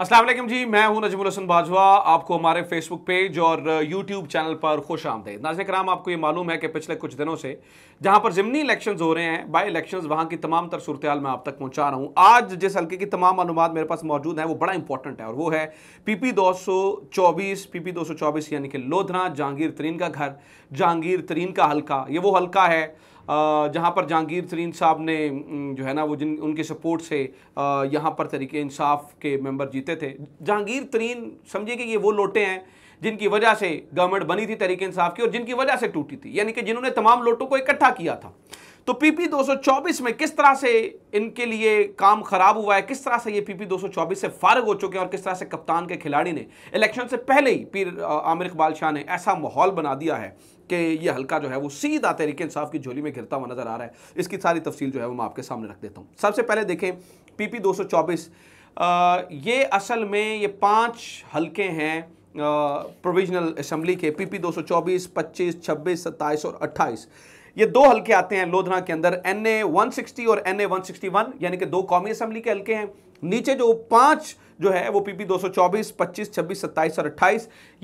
असलम जी मैं हूं नजमुल हसन बाजवा आपको हमारे फेसबुक पेज और यूट्यूब uh, चैनल पर खुश आमदेद नाज कराम आपको ये मालूम है कि पिछले कुछ दिनों से जहां पर ज़मनी इलेक्शंस हो रहे हैं बाई इलेक्शंस वहां की तमाम तर सूरत मैं आप तक पहुंचा रहा हूं आज जिस हल्के की तमाम मालूम मेरे पास मौजूद हैं वो बड़ा इंपॉर्टेंट है और वो है पी पी दो सौ चौबीस पी पी दो सौ चौबीस यानी कि लोधना जहांगीर तरीन का घर जहांगीर तरीन का हल्का ये वो हल्का है जहाँ पर जहांगीर तरीन साहब ने जो है ना वो जिन उनके सपोर्ट से यहाँ पर तरीके इंसाफ के मेंबर जीते थे जहांगीर तरीन समझिए कि ये वो लोटे हैं जिनकी वजह से गवर्नमेंट बनी थी तरीके इंसाफ की और जिनकी वजह से टूटी थी यानी कि जिन्होंने तमाम लोटों को इकट्ठा किया था तो पीपी 224 में किस तरह से इनके लिए काम खराब हुआ है किस तरह से ये पीपी 224 से फारग हो चुके हैं और किस तरह से कप्तान के खिलाड़ी ने इलेक्शन से पहले ही पीर आमिर इकबाल शाह ने ऐसा माहौल बना दिया है कि ये हल्का जो है वो सीधा तरीके इंसाफ की झोली में घिरता हुआ नजर आ रहा है इसकी सारी तफसील जो है वो मैं आपके सामने रख देता हूँ सबसे पहले देखें पी पी ये असल में ये पाँच हल्के हैं प्रोविजनल असेंबली के पीपी 224, 25, 26, 27 और 28 ये दो हल्के आते हैं लोधना के अंदर एन ए और एन ए यानी कि दो कौमी असेंबली के हल्के हैं नीचे जो पांच जो है वो पीपी 224, 25, 26, 27 और 28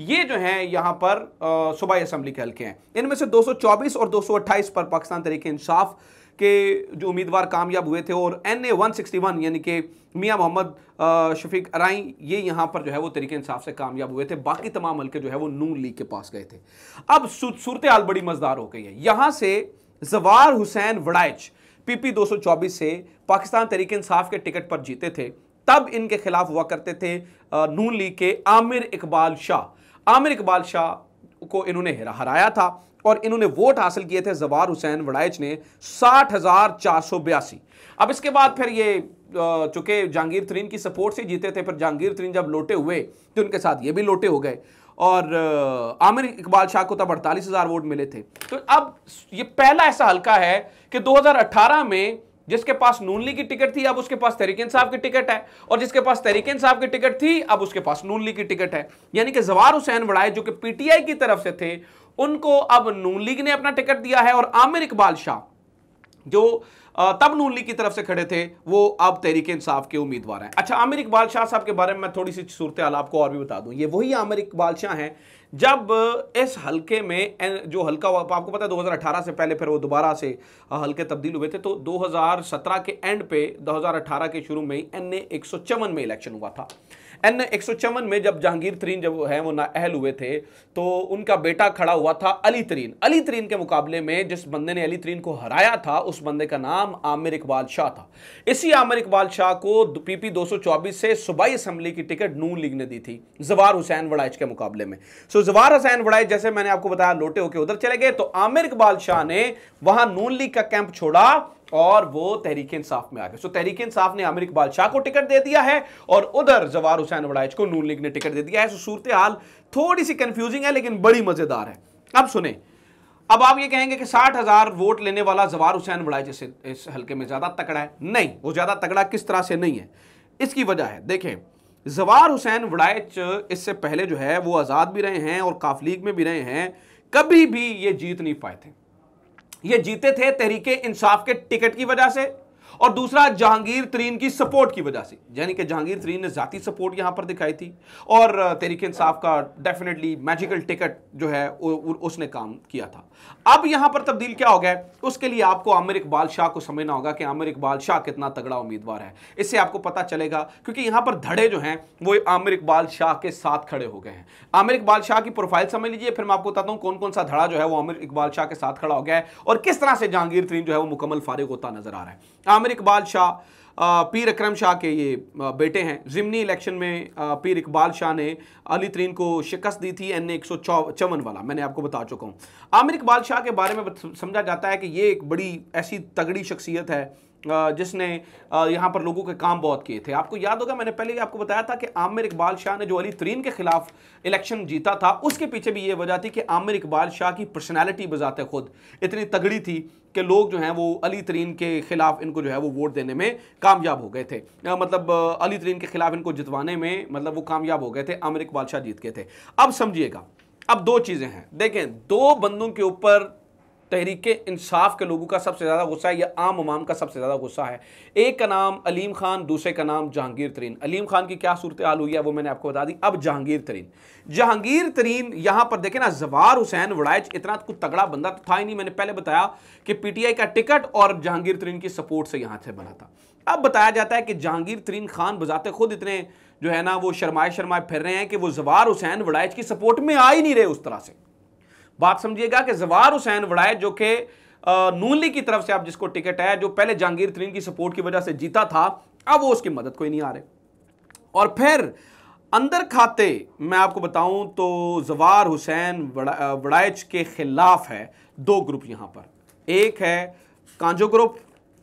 ये जो हैं यहाँ पर सूबाई असम्बली के हल्के हैं इनमें से 224 और 228 पर पाकिस्तान तरीके इंसाफ के जो उम्मीदवार कामयाब हुए थे और N A one sixty one यानी कि मियाँ मोहम्मद शफीक अराई ये यहाँ पर जो है वो तरीके इंसाफ से कामयाब हुए थे बाकी तमाम हल्के जो है वो नू लीग के पास गए थे अब सूरत हाल बड़ी मजदार हो गई है यहाँ से जवार हुसैन वड़ाइच सौ चौबीस से पाकिस्तान तरीके इंसाफ के टिकट पर जीते थे तब इनके खिलाफ हुआ करते थे नून लीग के आमिर इकबाल शाह आमिर इकबाल शाह को इन्होंने हराया था और इन्होंने वोट हासिल किए थे जवार हुसैन वड़ाइच ने साठ हजार चार सौ बयासी अब इसके बाद फिर ये चूंकि जहांगीर तरीन की सपोर्ट से जीते थे फिर जहांगीर तरीन जब लोटे हुए तो उनके साथ ये भी लोटे हो गए और आमिर इकबाल शाह को तब अड़तालीस हज़ार वोट मिले थे तो अब ये पहला ऐसा हल्का है कि 2018 में जिसके पास नूनली की टिकट थी अब उसके पास तहरीकन साहब की टिकट है और जिसके पास तहरीकन साहब की टिकट थी अब उसके पास नूनली की टिकट है यानी कि जवार हुसैन वड़ाए जो कि पीटीआई की तरफ से थे उनको अब नून लीग ने अपना टिकट दिया है और आमिर इकबाल शाह जो तब नून लीग की तरफ से खड़े थे वो अब तहरीक इंसाफ के उम्मीदवार हैं अच्छा आमिर इकबाल शाह साहब के बारे में मैं थोड़ी सी सूरत हाल आपको और भी बता दूं ये वही आमिर इकबाल शाह हैं जब इस हलके में जो हल्का हुआ आपको पता है 2018 से पहले फिर वो दोबारा से हल्के तब्दील हुए थे तो 2017 के एंड पे 2018 के शुरू में एन ए में इलेक्शन हुआ था एन एक में जब जहांगीर तरीन जब है वो नाअहल हुए थे तो उनका बेटा खड़ा हुआ था अली तरीन अली तरीन के मुकाबले में जिस बंदे ने अली तरीन को हराया था उस बंदे का नाम आमिर इकबाल शाह था इसी आमिर इकबाल शाह को पीपी 224 से सूबाई असम्बली की टिकट नून लीग ने दी थी जवार हुसैन वड़ाइज के मुकाबले में सो जवार हुसैन वड़ाइज जैसे मैंने आपको बताया लोटे होकर उधर चले गए तो आमिर इकबाल शाह ने वहां नून लीग का कैंप छोड़ा और वो तहरीक इंसाफ में आ गए सो तहरीक इंसाफ ने आमिर इकबाल शाह को टिकट दे दिया है और उधर जवार हुसैन वड़ाइज को नून लीग ने टिकट दे दिया है सो सूरत हाल थोड़ी सी कंफ्यूजिंग है लेकिन बड़ी मजेदार है अब सुने अब आप ये कहेंगे कि साठ हजार वोट लेने वाला जवार हुसैन वड़ाइज इस, हल्के में ज्यादा तकड़ा है नहीं वो ज्यादा तकड़ा किस तरह से नहीं है इसकी वजह है देखें जवार हुसैन वड़ाइच इससे पहले जो है वो आज़ाद भी रहे हैं और काफ लीग में भी रहे हैं कभी भी ये जीत नहीं पाए थे ये जीते थे तहरीके इंसाफ के टिकट की वजह से और दूसरा जहांगीर तरीन की सपोर्ट की वजह से यानी कि जहांगीर तरीन ने जाती सपोर्ट यहां पर दिखाई थी और तहरीक इंसाफ का डेफिनेटली मैजिकल टिकट जो है उ, उ, उसने काम किया था अब यहां पर तब्दील क्या हो गया उसके लिए आपको आमिर इकबाल शाह को समझना होगा कि आमिर इकबाल शाह कितना तगड़ा उम्मीदवार है इससे आपको पता चलेगा क्योंकि यहां पर धड़े जो हैं वो आमिर इकबाल शाह के साथ खड़े हो गए हैं आमिर इकबाल शाह की प्रोफाइल समझ लीजिए फिर मैं आपको बताता हूँ कौन कौन सा धड़ा जो है वो आमिर इकबाल शाह के साथ खड़ा हो गया है और किस तरह से जहांगीर तरीन जो है वो मुकम्मल फारिग होता नजर आ रहा है आमिर इकबाल शाह पीर अक्रम शाह के ये बेटे हैं ज़िमनी इलेक्शन में पीर इकबाल शाह ने अली तरीन को शिकस्त दी थी एन ए एक चौवन वाला मैंने आपको बता चुका हूँ आमिर इकबाल शाह के बारे में समझा जाता है कि ये एक बड़ी ऐसी तगड़ी शख्सियत है जिसने यहाँ पर लोगों के काम बहुत किए थे आपको याद होगा मैंने पहले ही आपको बताया था कि आमिर इकबाल शाह ने जो अली तरीन के खिलाफ इलेक्शन जीता था उसके पीछे भी ये वजह थी कि आमिर इकबाल शाह की पर्सनैलिटी बजात खुद इतनी तगड़ी थी कि लोग जो हैं वो अली तरीन के ख़िलाफ़ इनको जो है वो वोट देने में कामयाब हो गए थे मतलब अली तरीन के ख़िलाफ़ इनको जितवाने में मतलब वो कामयाब हो गए थे आमिर इकबाल शाह जीत गए थे अब समझिएगा अब दो चीज़ें हैं देखें दो बंदों के ऊपर तहरीक इंसाफ के लोगों का सबसे ज़्यादा गुस्सा है या आम अमाम का सबसे ज़्यादा गुस्सा है एक का नाम अलीम खान दूसरे का नाम जहांगीर तरीन अलीम खान की क्या सूरत हाल हुई है वो मैंने आपको बता दी अब जहांगीर तरीन जहांगीर तरीन यहाँ पर देखे ना जवार हुसैन वड़ाइच इतना कुछ तगड़ा बंदा तो था ही नहीं मैंने पहले बताया कि आई का टिकट और जहांगीर तरीन की सपोर्ट से यहाँ से बना था अब बताया जाता है कि जहांगीर तरीन खान बजाते खुद इतने जो है ना वो शर्माए शर्माए फिर रहे हैं कि वो जवार हुसैन वड़ाइच की सपोर्ट में आ ही नहीं रहे उस तरह से बात समझिएगा कि जवार हुसैन वड़ाए जो कि नून लीग की तरफ से आप जिसको टिकट है जो पहले जहांगीर तरीन की सपोर्ट की वजह से जीता था अब वो उसकी मदद कोई नहीं आ रहे और फिर अंदर खाते मैं आपको बताऊं तो जवार हुसैन वड़ाइच के खिलाफ है दो ग्रुप यहां पर एक है कांजो ग्रुप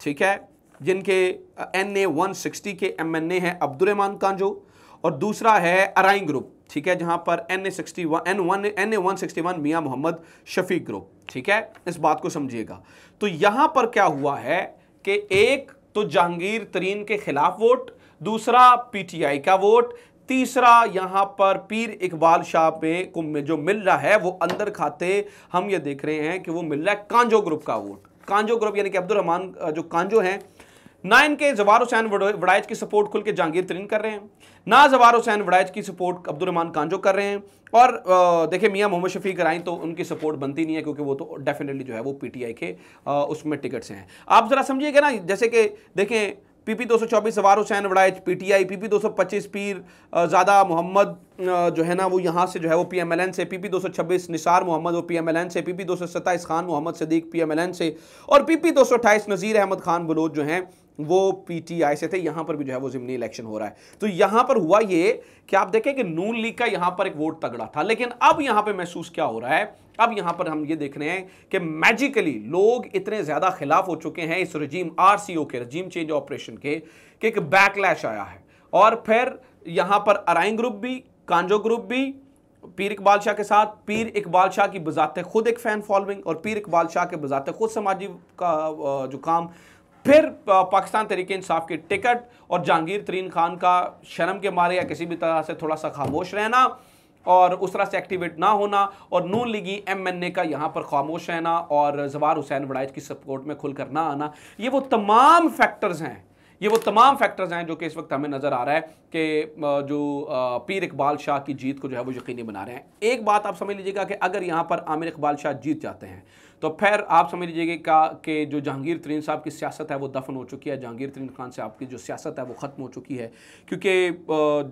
ठीक है जिनके एन ए वन सिक्सटी के एम एन ए हैं अब्दुलरहमान कांजो और दूसरा है अराइन ग्रुप ठीक है जहां पर N A sixty one N one N A one sixty one Mian Mohammad Shafiq group ठीक है इस बात को समझिएगा तो यहां पर क्या हुआ है कि एक तो जहांगीर तरीन के खिलाफ वोट दूसरा पीटीआई का वोट तीसरा यहां पर पीर इकबाल शाह पे को जो मिल रहा है वो अंदर खाते हम ये देख रहे हैं कि वो मिल रहा है कांजो ग्रुप का वोट कांजो ग्रुप यानी कि अब्दुल रहमान जो कांजो हैं ना इनके जवार हुसैन वड़ाइज की सपोर्ट खुल के जहांगीर तरीन कर रहे हैं ना जवार हुसैन वड़ाइज की सपोर्ट अब्दुलरमान कांजो कर रहे हैं और देखिए मियाँ मोहम्मद शफी कराएं तो उनकी सपोर्ट बनती नहीं है क्योंकि वो तो डेफिनेटली जो है वो पीटीआई के आ, उसमें टिकट से हैं आप ज़रा समझिएगा ना जैसे कि देखें पीपी 224 सवार हुसैन वड़ाइच पीटीआई पीपी 225 पीर ज़्यादा मोहम्मद जो है ना वो यहाँ से जो है वो पीएमएलएन से पीपी 226 निसार मोहम्मद वो पीएमएलएन से पीपी 227 खान मोहम्मद सदीक पीएमएलएन से और पीपी 228 नज़ीर अहमद खान बलोच जो हैं वो पीटीआई से थे यहाँ पर भी जो है वो ज़िमनी इलेक्शन हो रहा है तो यहाँ पर हुआ ये कि आप देखें कि नून लीग का यहाँ पर एक वोट तगड़ा था लेकिन अब यहाँ पर महसूस क्या हो रहा है अब यहां पर हम ये देख रहे हैं कि मैजिकली लोग इतने ज्यादा खिलाफ हो चुके हैं इस रजीम आरसीओ के रजीम चेंज ऑपरेशन के कि एक बैकलैश आया है और फिर यहां पर अराइन ग्रुप भी कांजो ग्रुप भी पीर इकबाल शाह के साथ पीर इकबाल शाह की बजाते खुद एक फैन फॉलोइंग और पीर इकबाल शाह के बजाते खुद समाजी का जो काम फिर पाकिस्तान तरीके इंसाफ की टिकट और जहांगीर तरीन खान का शर्म के मारे या किसी भी तरह से थोड़ा सा खामोश रहना और उस तरह से एक्टिवेट ना होना और नून लीगी एम एन ए का यहाँ पर खामोश रहना और जवार हुसैन वड़ाइज की सपोर्ट में खुलकर ना आना ये वो तमाम फैक्टर्स हैं ये वो तमाम फैक्टर्स हैं जो कि इस वक्त हमें नज़र आ रहा है कि जो पीर इकबाल शाह की जीत को जो है वो यकीनी बना रहे हैं एक बात आप समझ लीजिएगा कि अगर यहाँ पर आमिर इकबाल शाह जीत जाते हैं तो फिर आप समझ लीजिए का कि जो जहांगीर तरीन साहब की सियासत है वो दफन हो चुकी है जहांगीर तरीन खान साहब की जो सियासत है वो ख़त्म हो चुकी है क्योंकि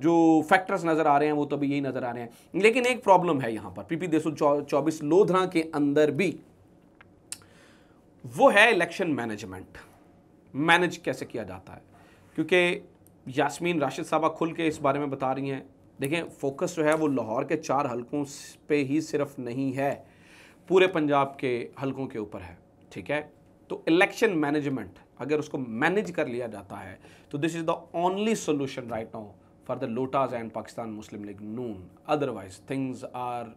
जो फैक्टर्स नज़र आ रहे हैं वो तो अभी यही नज़र आ रहे हैं लेकिन एक प्रॉब्लम है यहाँ पर पी पी देसो चौबीस लोधरा के अंदर भी वो है इलेक्शन मैनेजमेंट मैनेज कैसे किया जाता है क्योंकि यासमीन राशिद साहबा खुल के इस बारे में बता रही हैं देखें फोकस जो है वो लाहौर के चार हलकों पे ही सिर्फ नहीं है पूरे पंजाब के हलकों के ऊपर है ठीक है तो इलेक्शन मैनेजमेंट अगर उसको मैनेज कर लिया जाता है तो this is the only solution right now for the लोटाज and Pakistan Muslim League Noon otherwise things are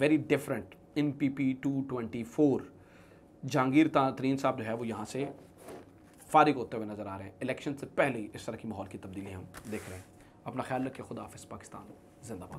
very different in P P two twenty four Jahangir Tareen साहब जो है वो यहाँ से फारिग होते हुए नज़र आ रहे हैं इलेक्शन से पहले इस तरह की माहौल की तब्दीली हम देख रहे हैं अपना ख्याल रखें खुदाफिस पाकिस्तान जिंदाबाद